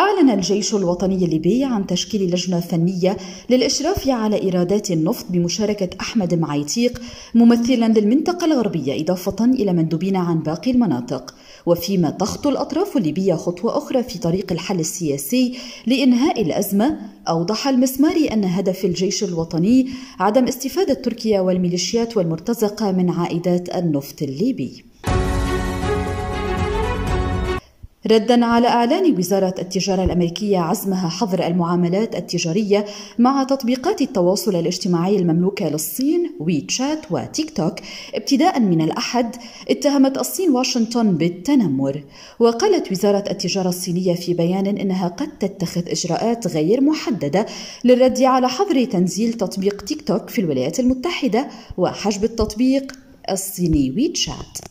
أعلن الجيش الوطني الليبي عن تشكيل لجنة فنية للإشراف على إيرادات النفط بمشاركة أحمد معيتيق ممثلا للمنطقة الغربية إضافة إلى مندوبين عن باقي المناطق وفيما تخطو الأطراف الليبية خطوة أخرى في طريق الحل السياسي لإنهاء الأزمة أوضح المسماري أن هدف الجيش الوطني عدم استفادة تركيا والميليشيات والمرتزقة من عائدات النفط الليبي ردا على اعلان وزاره التجاره الامريكيه عزمها حظر المعاملات التجاريه مع تطبيقات التواصل الاجتماعي المملوكه للصين ويتشات وتيك توك ابتداء من الاحد اتهمت الصين واشنطن بالتنمر وقالت وزاره التجاره الصينيه في بيان انها قد تتخذ اجراءات غير محدده للرد على حظر تنزيل تطبيق تيك توك في الولايات المتحده وحجب التطبيق الصيني ويتشات